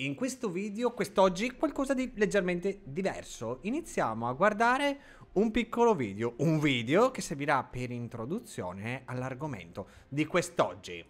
In questo video, quest'oggi, qualcosa di leggermente diverso. Iniziamo a guardare un piccolo video, un video che servirà per introduzione all'argomento di quest'oggi.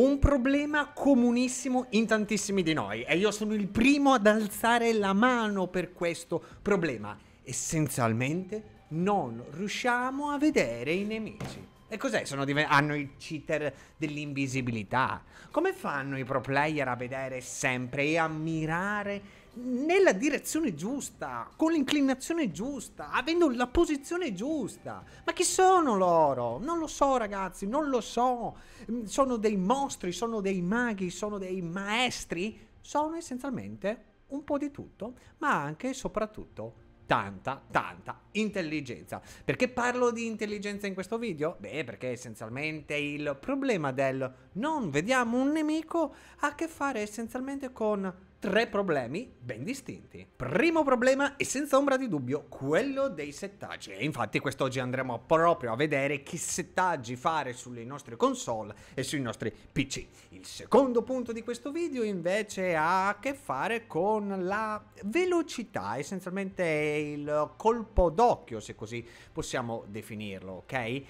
un problema comunissimo in tantissimi di noi e io sono il primo ad alzare la mano per questo problema. Essenzialmente non riusciamo a vedere i nemici. E cos'è? Div- hanno il cheater dell'invisibilità. Come fanno i pro player a vedere sempre e ammirare nella direzione giusta, con l'inclinazione giusta, avendo la posizione giusta. Ma chi sono loro? Non lo so, ragazzi, non lo so. Mm, sono dei mostri, sono dei maghi, sono dei maestri. Sono essenzialmente un po' di tutto, ma anche e soprattutto tanta, tanta intelligenza. Perché parlo di intelligenza in questo video? Beh, perché essenzialmente il problema del non vediamo un nemico ha a che fare essenzialmente con tre problemi ben distinti. Primo problema è senza ombra di dubbio quello dei settaggi e infatti quest'oggi andremo proprio a vedere che settaggi fare sulle nostre console e sui nostri PC. Il secondo punto di questo video invece ha a che fare con la velocità, essenzialmente il colpo d'occhio se così possiamo definirlo, ok? Eh,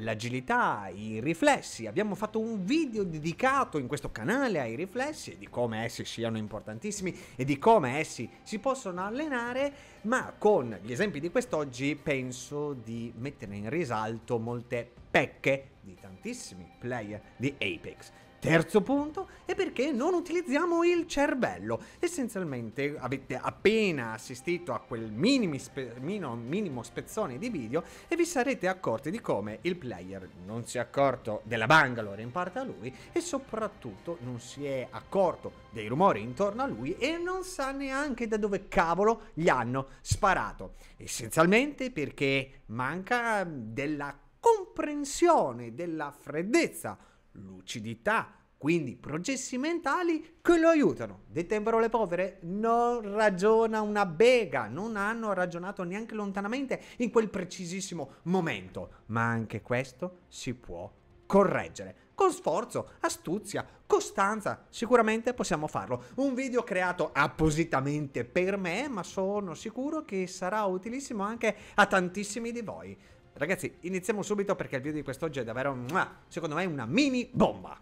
l'agilità, i riflessi, abbiamo fatto un video dedicato in questo canale ai riflessi e di come essi siano importanti importantissimi e di come essi si possono allenare, ma con gli esempi di quest'oggi penso di mettere in risalto molte pecche di tantissimi player di Apex. Terzo punto è perché non utilizziamo il cervello. Essenzialmente avete appena assistito a quel spe- minimo, minimo spezzone di video e vi sarete accorti di come il player non si è accorto della Bangalore in parte a lui e soprattutto non si è accorto dei rumori intorno a lui e non sa neanche da dove cavolo gli hanno sparato. Essenzialmente perché manca della comprensione, della freddezza lucidità, quindi processi mentali che lo aiutano. Dette in parole povere, non ragiona una bega, non hanno ragionato neanche lontanamente in quel precisissimo momento, ma anche questo si può correggere. Con sforzo, astuzia, costanza, sicuramente possiamo farlo. Un video creato appositamente per me, ma sono sicuro che sarà utilissimo anche a tantissimi di voi. Ragazzi, iniziamo subito perché il video di quest'oggi è davvero, secondo me, una mini bomba.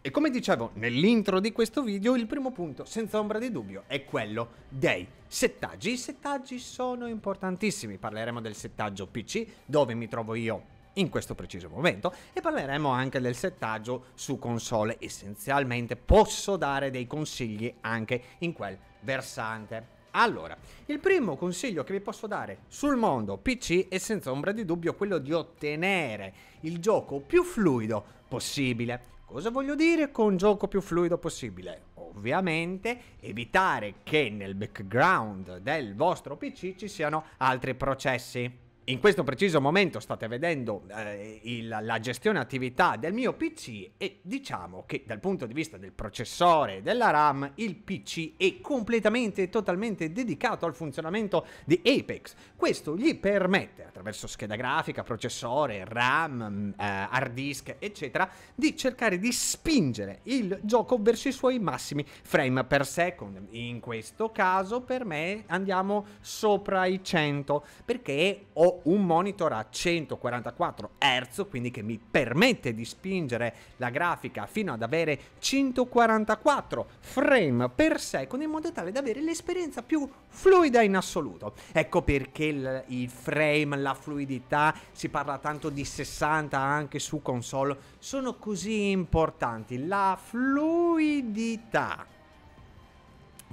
E come dicevo nell'intro di questo video, il primo punto, senza ombra di dubbio, è quello dei settaggi. I settaggi sono importantissimi, parleremo del settaggio PC, dove mi trovo io in questo preciso momento e parleremo anche del settaggio su console. Essenzialmente posso dare dei consigli anche in quel versante. Allora, il primo consiglio che vi posso dare sul mondo PC è senza ombra di dubbio quello di ottenere il gioco più fluido possibile. Cosa voglio dire con gioco più fluido possibile? Ovviamente evitare che nel background del vostro PC ci siano altri processi in questo preciso momento state vedendo eh, il, la gestione attività del mio PC e diciamo che dal punto di vista del processore e della RAM il PC è completamente e totalmente dedicato al funzionamento di Apex. Questo gli permette attraverso scheda grafica, processore, RAM, mm, eh, hard disk eccetera di cercare di spingere il gioco verso i suoi massimi frame per second. In questo caso per me andiamo sopra i 100 perché ho un monitor a 144 Hz, quindi che mi permette di spingere la grafica fino ad avere 144 frame per secondo in modo tale da avere l'esperienza più fluida in assoluto. Ecco perché il, il frame, la fluidità, si parla tanto di 60 anche su console, sono così importanti. La fluidità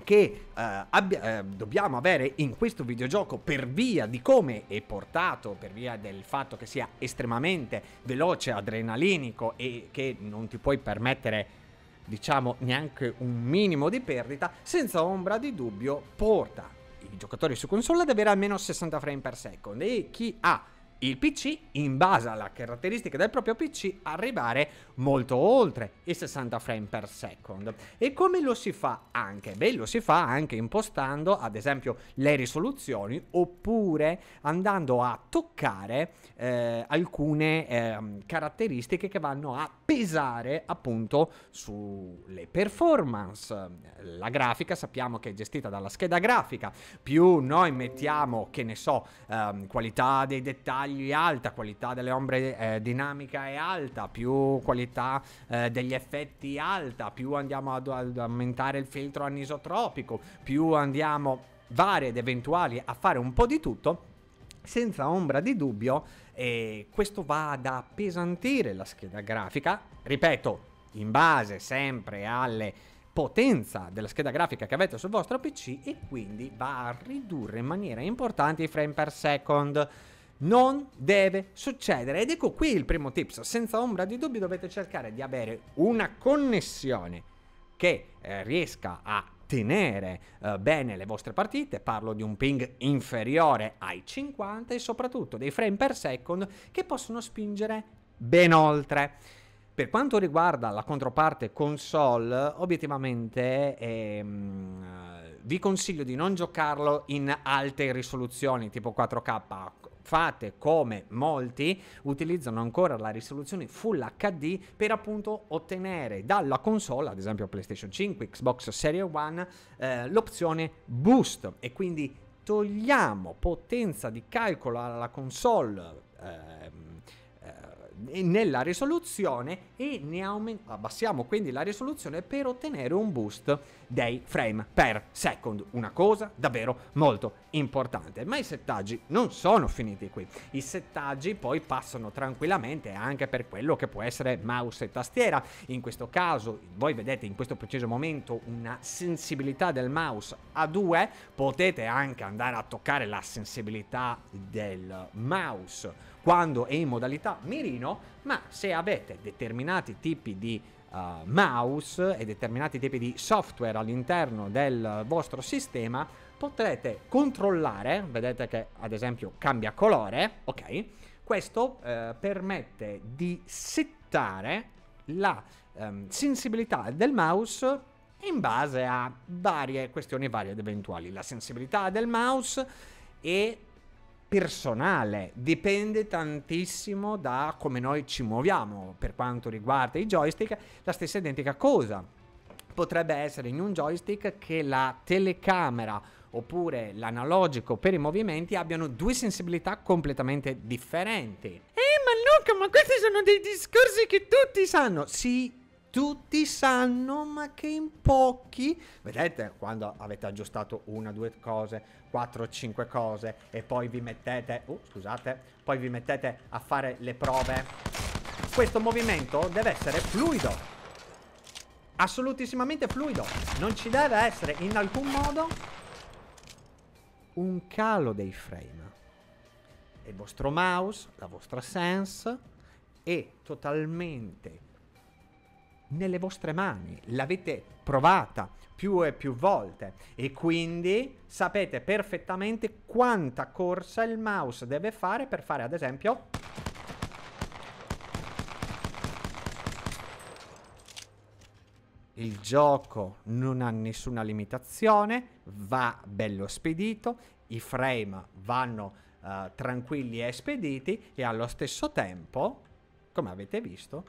che eh, abbia, eh, dobbiamo avere in questo videogioco per via di come è portato, per via del fatto che sia estremamente veloce, adrenalinico e che non ti puoi permettere diciamo neanche un minimo di perdita, senza ombra di dubbio porta i giocatori su console ad avere almeno 60 frame per second e chi ha il PC in base alla caratteristica del proprio PC arrivare molto oltre i 60 frame per second. E come lo si fa anche? Beh, lo si fa anche impostando ad esempio le risoluzioni oppure andando a toccare eh, alcune eh, caratteristiche che vanno a pesare appunto sulle performance. La grafica sappiamo che è gestita dalla scheda grafica, più noi mettiamo, che ne so, ehm, qualità dei dettagli dettagli alta, qualità delle ombre eh, dinamica è alta, più qualità eh, degli effetti alta, più andiamo ad, ad aumentare il filtro anisotropico, più andiamo varie ed eventuali a fare un po' di tutto, senza ombra di dubbio eh, questo va ad appesantire la scheda grafica, ripeto, in base sempre alle potenza della scheda grafica che avete sul vostro PC e quindi va a ridurre in maniera importante i frame per second non deve succedere. Ed ecco qui il primo tips. Senza ombra di dubbio dovete cercare di avere una connessione che eh, riesca a tenere eh, bene le vostre partite, parlo di un ping inferiore ai 50 e soprattutto dei frame per second che possono spingere ben oltre. Per quanto riguarda la controparte console, obiettivamente ehm, eh, vi consiglio di non giocarlo in alte risoluzioni tipo 4K fate come molti utilizzano ancora la risoluzione Full HD per appunto ottenere dalla console, ad esempio PlayStation 5, Xbox Series 1, eh, l'opzione Boost e quindi togliamo potenza di calcolo alla console ehm, eh, nella risoluzione e ne aument- abbassiamo quindi la risoluzione per ottenere un boost dei frame per second, una cosa davvero molto importante. Ma i settaggi non sono finiti qui, i settaggi poi passano tranquillamente anche per quello che può essere mouse e tastiera, in questo caso voi vedete in questo preciso momento una sensibilità del mouse a 2, potete anche andare a toccare la sensibilità del mouse quando è in modalità mirino, ma se avete determinati tipi di uh, mouse e determinati tipi di software all'interno del vostro sistema, potrete controllare, vedete che ad esempio cambia colore, ok? Questo eh, permette di settare la ehm, sensibilità del mouse in base a varie questioni varie ed eventuali. La sensibilità del mouse e personale, dipende tantissimo da come noi ci muoviamo per quanto riguarda i joystick, la stessa identica cosa potrebbe essere in un joystick che la telecamera oppure l'analogico per i movimenti abbiano due sensibilità completamente differenti. Ehi, ma Luca, ma questi sono dei discorsi che tutti sanno! Sì, tutti sanno, ma che in pochi. Vedete quando avete aggiustato una, due cose, quattro, cinque cose e poi vi mettete, uh, scusate, poi vi mettete a fare le prove. Questo movimento deve essere fluido. Assolutissimamente fluido. Non ci deve essere in alcun modo un calo dei frame. Il vostro mouse, la vostra sense è totalmente nelle vostre mani, l'avete provata più e più volte e quindi sapete perfettamente quanta corsa il mouse deve fare per fare ad esempio Il gioco non ha nessuna limitazione, va bello spedito, i frame vanno uh, tranquilli e spediti e allo stesso tempo, come avete visto,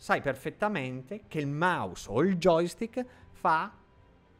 sai perfettamente che il mouse o il joystick fa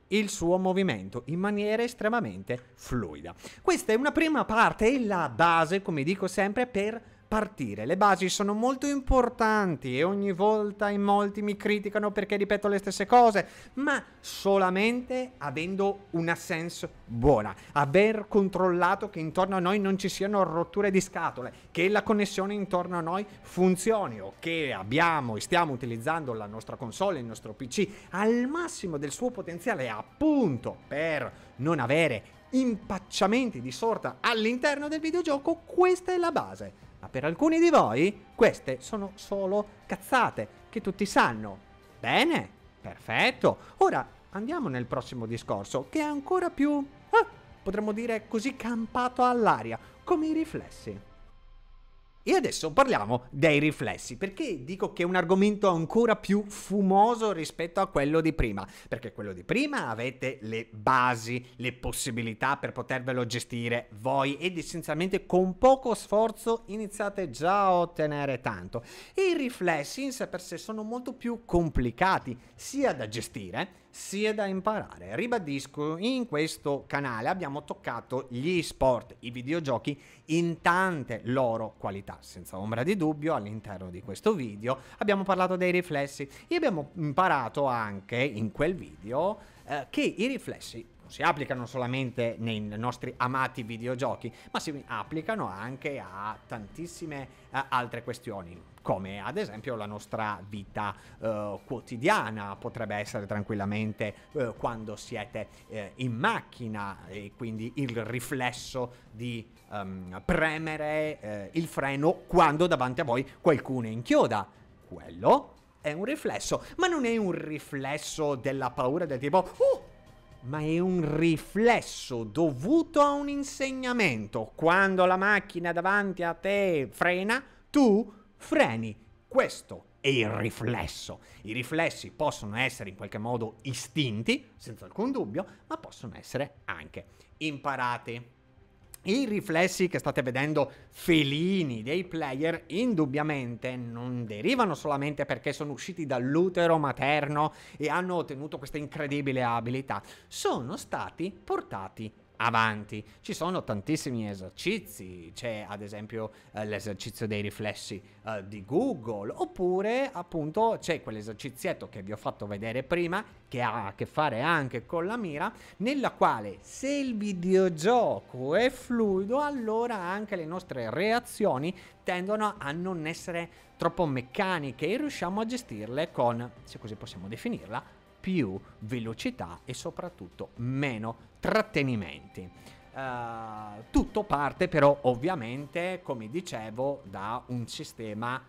il suo movimento in maniera estremamente fluida. Questa è una prima parte, e la base, come dico sempre, per partire. Le basi sono molto importanti e ogni volta in molti mi criticano perché ripeto le stesse cose, ma solamente avendo una sense buona, aver controllato che intorno a noi non ci siano rotture di scatole, che la connessione intorno a noi funzioni o che abbiamo e stiamo utilizzando la nostra console, il nostro PC al massimo del suo potenziale appunto per non avere impacciamenti di sorta all'interno del videogioco, questa è la base ma per alcuni di voi queste sono solo cazzate che tutti sanno. Bene, perfetto. Ora andiamo nel prossimo discorso che è ancora più, eh, potremmo dire così campato all'aria, come i riflessi. E adesso parliamo dei riflessi, perché dico che è un argomento ancora più fumoso rispetto a quello di prima, perché quello di prima avete le basi, le possibilità per potervelo gestire voi ed essenzialmente con poco sforzo iniziate già a ottenere tanto. E i riflessi in sé per sé sono molto più complicati sia da gestire sia da imparare. Ribadisco, in questo canale abbiamo toccato gli sport, i videogiochi in tante loro qualità, senza ombra di dubbio all'interno di questo video abbiamo parlato dei riflessi e abbiamo imparato anche in quel video eh, che i riflessi si applicano solamente nei nostri amati videogiochi, ma si applicano anche a tantissime uh, altre questioni, come ad esempio la nostra vita uh, quotidiana potrebbe essere tranquillamente uh, quando siete uh, in macchina e quindi il riflesso di um, premere il freno quando davanti a voi qualcuno inchioda. Quello è un riflesso, ma non è un riflesso della paura del tipo, oh, ma è un riflesso dovuto a un insegnamento. Quando la macchina davanti a te frena, tu freni. Questo è il riflesso. I riflessi possono essere in qualche modo istinti, senza alcun dubbio, ma possono essere anche imparati. I riflessi che state vedendo felini dei player indubbiamente non derivano solamente perché sono usciti dall'utero materno e hanno ottenuto questa incredibile abilità, sono stati portati avanti. Ci sono tantissimi esercizi, c'è ad esempio eh, l'esercizio dei riflessi eh, di Google, oppure appunto c'è quell'esercizietto che vi ho fatto vedere prima, che ha a che fare anche con la mira, nella quale se il videogioco è fluido, allora anche le nostre reazioni tendono a non essere troppo meccaniche e riusciamo a gestirle con, se così possiamo definirla, più velocità e soprattutto meno trattenimenti. Uh, tutto parte però ovviamente, come dicevo, da un sistema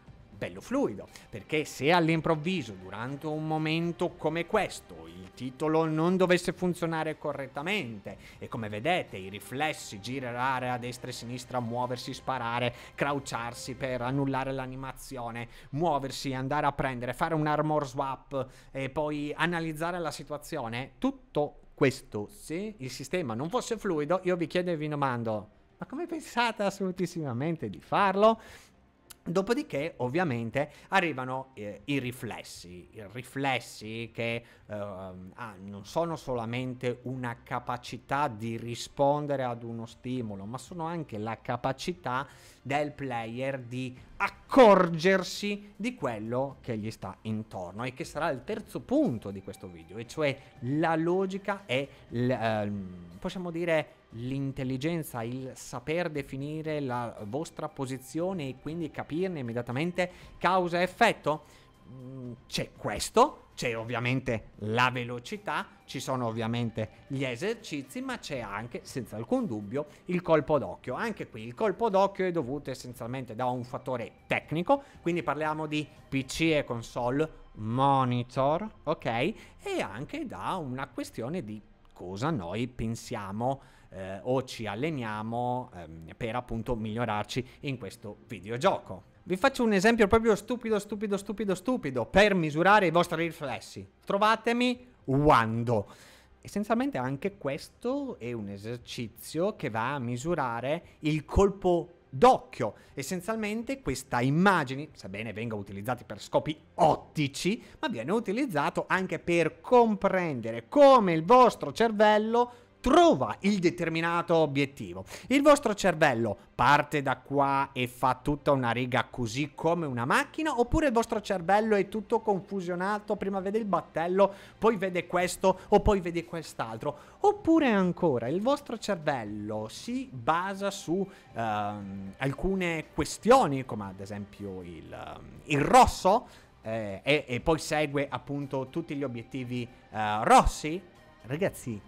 bello fluido, perché se all'improvviso, durante un momento come questo, il titolo non dovesse funzionare correttamente, e come vedete i riflessi girare a destra e sinistra, muoversi, sparare, croucharsi per annullare l'animazione, muoversi, andare a prendere, fare un armor swap e poi analizzare la situazione, tutto questo, se il sistema non fosse fluido, io vi chiedo e vi domando, ma come pensate assolutissimamente di farlo? Dopodiché, ovviamente, arrivano eh, i riflessi, i riflessi che eh, non sono solamente una capacità di rispondere ad uno stimolo, ma sono anche la capacità del player di accorgersi di quello che gli sta intorno e che sarà il terzo punto di questo video, e cioè la logica e eh, possiamo dire l'intelligenza, il saper definire la vostra posizione e quindi capirne immediatamente causa e effetto. Mm, c'è questo c'è ovviamente la velocità, ci sono ovviamente gli esercizi, ma c'è anche, senza alcun dubbio, il colpo d'occhio. Anche qui il colpo d'occhio è dovuto essenzialmente da un fattore tecnico, quindi parliamo di PC e console, monitor, ok? E anche da una questione di cosa noi pensiamo eh, o ci alleniamo ehm, per appunto migliorarci in questo videogioco. Vi faccio un esempio proprio stupido, stupido, stupido, stupido per misurare i vostri riflessi. Trovatemi quando. Essenzialmente anche questo è un esercizio che va a misurare il colpo d'occhio. Essenzialmente questa immagine, sebbene venga utilizzata per scopi ottici, ma viene utilizzato anche per comprendere come il vostro cervello trova il determinato obiettivo. Il vostro cervello parte da qua e fa tutta una riga così come una macchina oppure il vostro cervello è tutto confusionato, prima vede il battello, poi vede questo o poi vede quest'altro. Oppure ancora il vostro cervello si basa su ehm, alcune questioni come ad esempio il, ehm, il rosso eh, e, e, poi segue appunto tutti gli obiettivi eh, rossi. Ragazzi,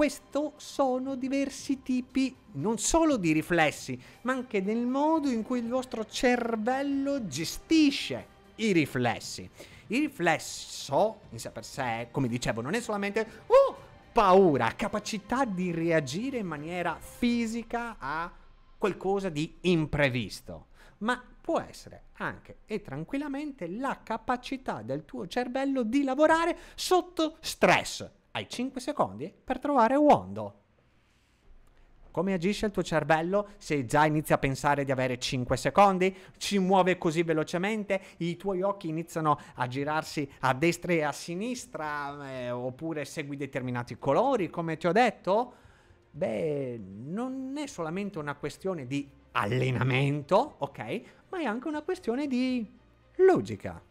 questo sono diversi tipi non solo di riflessi, ma anche del modo in cui il vostro cervello gestisce i riflessi. Il riflesso in sé per sé, come dicevo, non è solamente uh, paura, capacità di reagire in maniera fisica a qualcosa di imprevisto, ma può essere anche e tranquillamente la capacità del tuo cervello di lavorare sotto stress hai 5 secondi per trovare Wondo. Come agisce il tuo cervello se già inizi a pensare di avere 5 secondi? Ci muove così velocemente? I tuoi occhi iniziano a girarsi a destra e a sinistra? Eh, oppure segui determinati colori, come ti ho detto? Beh, non è solamente una questione di allenamento, ok? Ma è anche una questione di logica.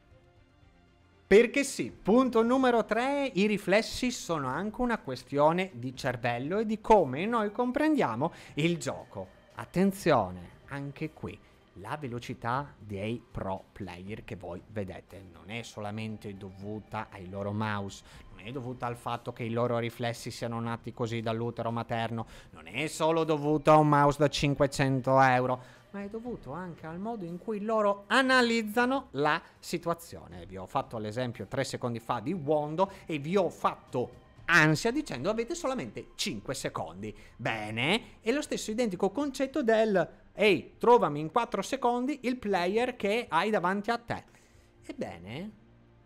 Perché sì, punto numero 3, i riflessi sono anche una questione di cervello e di come noi comprendiamo il gioco. Attenzione, anche qui la velocità dei pro player che voi vedete non è solamente dovuta ai loro mouse, non è dovuta al fatto che i loro riflessi siano nati così dall'utero materno, non è solo dovuta a un mouse da 500 euro, ma è dovuto anche al modo in cui loro analizzano la situazione. Vi ho fatto l'esempio tre secondi fa di Wondo e vi ho fatto ansia dicendo avete solamente 5 secondi. Bene, è lo stesso identico concetto del ehi, trovami in 4 secondi il player che hai davanti a te. Ebbene,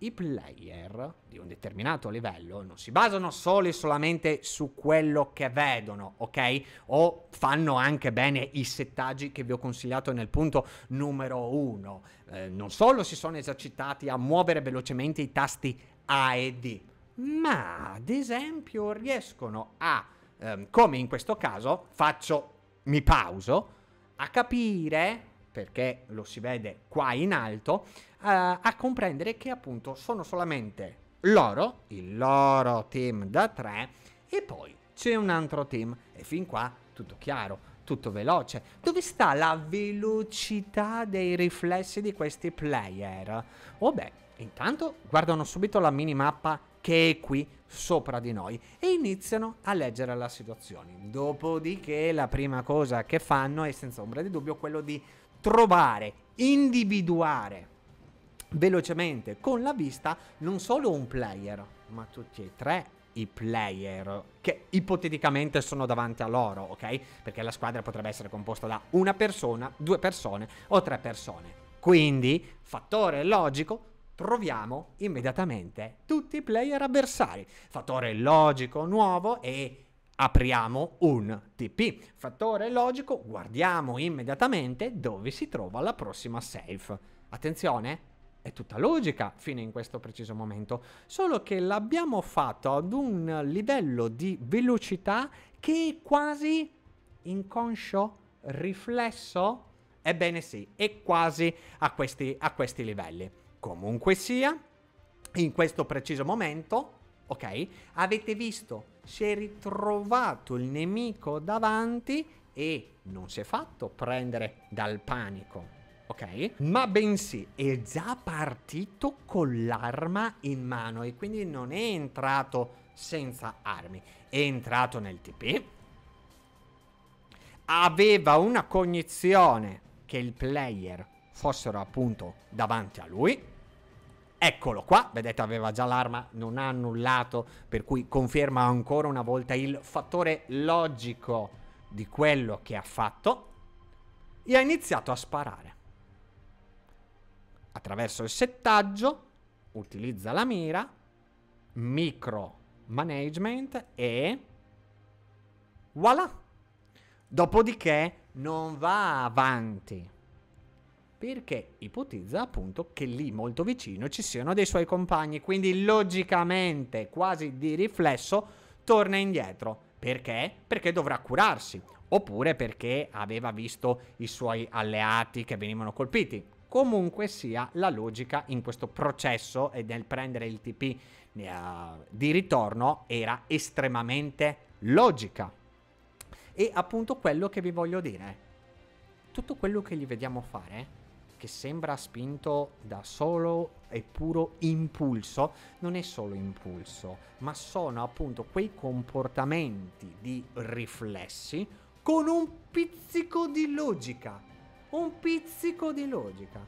i player di un determinato livello non si basano solo e solamente su quello che vedono, ok? O fanno anche bene i settaggi che vi ho consigliato nel punto numero uno. Eh, non solo si sono esercitati a muovere velocemente i tasti A e D, ma ad esempio riescono a, ehm, come in questo caso, faccio, mi pauso, a capire perché lo si vede qua in alto, a, eh, a comprendere che appunto sono solamente loro, il loro team da tre, e poi c'è un altro team e fin qua tutto chiaro, tutto veloce. Dove sta la velocità dei riflessi di questi player? Oh beh, intanto guardano subito la minimappa che è qui sopra di noi e iniziano a leggere la situazione. Dopodiché la prima cosa che fanno è senza ombra di dubbio quello di trovare, individuare velocemente con la vista non solo un player, ma tutti e tre i player che ipoteticamente sono davanti a loro, ok? Perché la squadra potrebbe essere composta da una persona, due persone o tre persone. Quindi, fattore logico, troviamo immediatamente tutti i player avversari. Fattore logico nuovo e Apriamo un TP, fattore logico, guardiamo immediatamente dove si trova la prossima safe. Attenzione, è tutta logica fino in questo preciso momento, solo che l'abbiamo fatto ad un livello di velocità che è quasi inconscio, riflesso? Ebbene sì, è quasi a questi, a questi livelli. Comunque sia, in questo preciso momento, ok, avete visto si è ritrovato il nemico davanti e non si è fatto prendere dal panico. Ok? Ma bensì è già partito con l'arma in mano e quindi non è entrato senza armi. È entrato nel TP. Aveva una cognizione che il player fossero appunto davanti a lui Eccolo qua, vedete aveva già l'arma, non ha annullato, per cui conferma ancora una volta il fattore logico di quello che ha fatto e ha iniziato a sparare. Attraverso il settaggio utilizza la mira, micro management e voilà. Dopodiché non va avanti perché ipotizza appunto che lì molto vicino ci siano dei suoi compagni, quindi logicamente, quasi di riflesso, torna indietro. Perché? Perché dovrà curarsi, oppure perché aveva visto i suoi alleati che venivano colpiti. Comunque sia la logica in questo processo e nel prendere il TP uh, eh, di ritorno era estremamente logica. E appunto quello che vi voglio dire, tutto quello che gli vediamo fare che sembra spinto da solo e puro impulso, non è solo impulso, ma sono appunto quei comportamenti di riflessi con un pizzico di logica. Un pizzico di logica.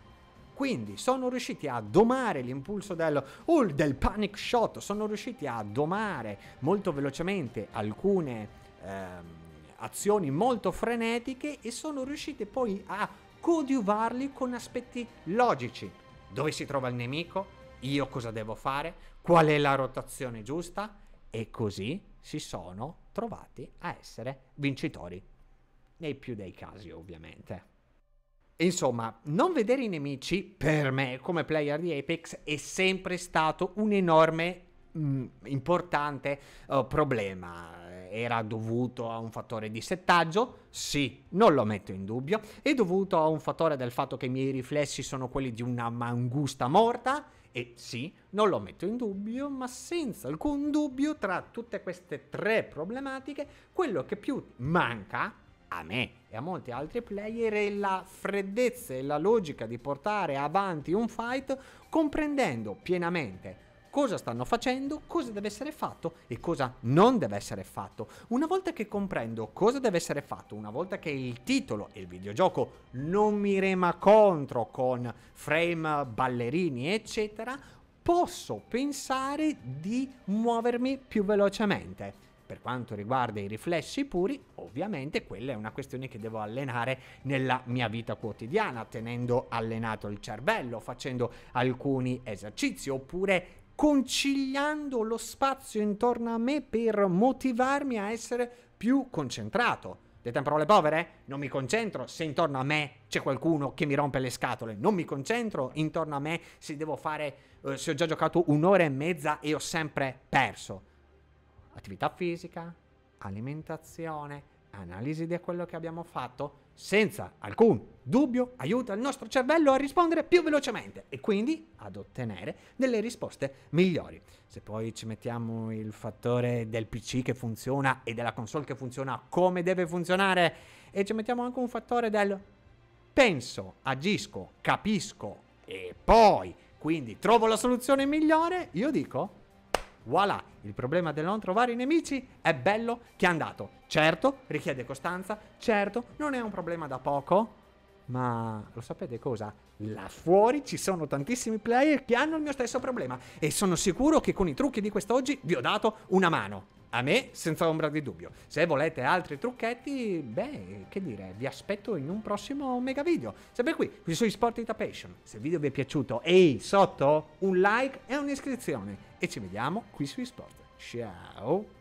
Quindi sono riusciti a domare l'impulso del, oh, del panic shot, sono riusciti a domare molto velocemente alcune... Ehm, azioni molto frenetiche e sono riuscite poi a coadiuvarli con aspetti logici. Dove si trova il nemico? Io cosa devo fare? Qual è la rotazione giusta? E così si sono trovati a essere vincitori. Nei più dei casi, ovviamente. Insomma, non vedere i nemici, per me, come player di Apex, è sempre stato un enorme, mh, mm, importante uh, problema era dovuto a un fattore di settaggio? Sì, non lo metto in dubbio. È dovuto a un fattore del fatto che i miei riflessi sono quelli di una mangusta morta? E sì, non lo metto in dubbio, ma senza alcun dubbio tra tutte queste tre problematiche, quello che più manca a me e a molti altri player è la freddezza e la logica di portare avanti un fight comprendendo pienamente cosa stanno facendo, cosa deve essere fatto e cosa non deve essere fatto. Una volta che comprendo cosa deve essere fatto, una volta che il titolo e il videogioco non mi rema contro con frame, ballerini, eccetera, posso pensare di muovermi più velocemente. Per quanto riguarda i riflessi puri, ovviamente quella è una questione che devo allenare nella mia vita quotidiana, tenendo allenato il cervello, facendo alcuni esercizi oppure conciliando lo spazio intorno a me per motivarmi a essere più concentrato. Detta in parole povere, non mi concentro se intorno a me c'è qualcuno che mi rompe le scatole, non mi concentro intorno a me se devo fare, eh, se ho già giocato un'ora e mezza e ho sempre perso. Attività fisica, alimentazione, analisi di quello che abbiamo fatto, senza alcun dubbio aiuta il nostro cervello a rispondere più velocemente e quindi ad ottenere delle risposte migliori. Se poi ci mettiamo il fattore del PC che funziona e della console che funziona come deve funzionare e ci mettiamo anche un fattore del penso, agisco, capisco e poi quindi trovo la soluzione migliore, io dico Voilà, il problema del non trovare i nemici è bello che è andato. Certo, richiede costanza, certo, non è un problema da poco, ma lo sapete cosa? Là fuori ci sono tantissimi player che hanno il mio stesso problema e sono sicuro che con i trucchi di quest'oggi vi ho dato una mano. A me, senza ombra di dubbio. Se volete altri trucchetti, beh, che dire, vi aspetto in un prossimo mega video. Sempre qui, qui su Sport Itapation. Se il video vi è piaciuto, ehi, sotto, un like e un'iscrizione e ci vediamo qui su eSport. Ciao!